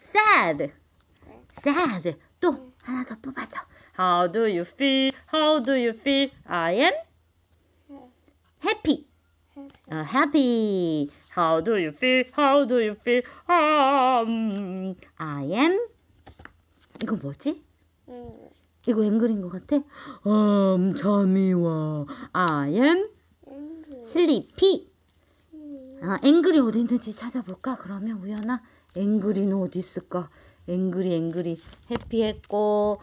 sad. sad. 또 하나 더 뽑아줘. How do you feel? How do you feel? I am happy. Uh, happy. How do you feel? How do you feel? Um, I am. 이거 뭐지? 이거 앵글인 것 같아? Um, 잠이 와. I am sleepy. 아, 앵글이 어디 있는지 찾아볼까? 그러면 우연아. 앵그리는 어디 있을까? 앵그리 앵그리 해피했고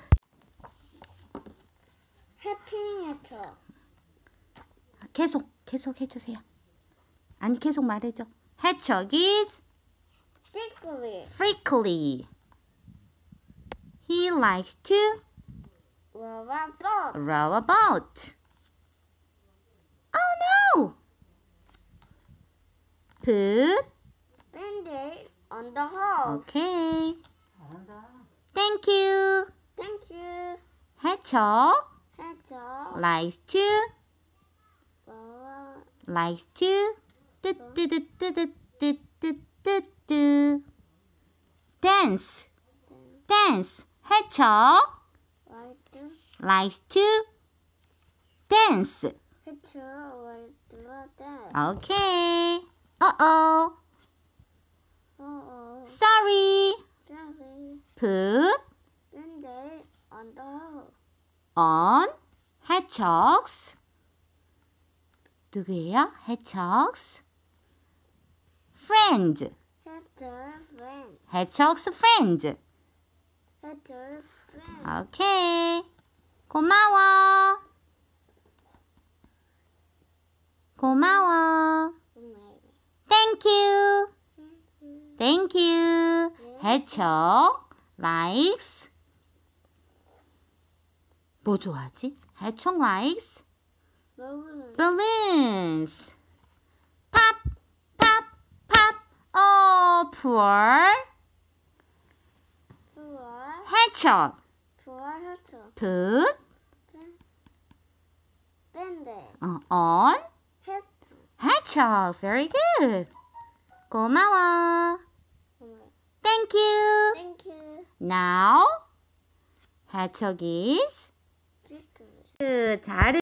해피했어 계속 계속 해주세요 아니 계속 말해줘 hedgehog is prickly prickly he likes to row about row about oh no put on the hog. Okay. Thank you. Thank you. Hedgehog. Hedgehog. Likes to. Likes to. Do, do, do, do, do, do, do, do, do. Dance. Dance. Hedgehog. Likes to. Dance. Okay. Uh-oh. on the on hedgehogs 누구예요? hedgehogs friend hedgehog's friend hedgehog's friend 오케이 고마워 고마워 Thank you Thank you Hedgehog likes 뭐 좋아하지? Hedgehog likes balloons. Pop, pop, pop. Oh, poor. Poor. Hedgehog. Poor hedgehog. Put. Bandit. Uh, on. Hedgehog. Hedgehog. Very good. 고마워. Thank you. Thank you. Now, hedgehog is 그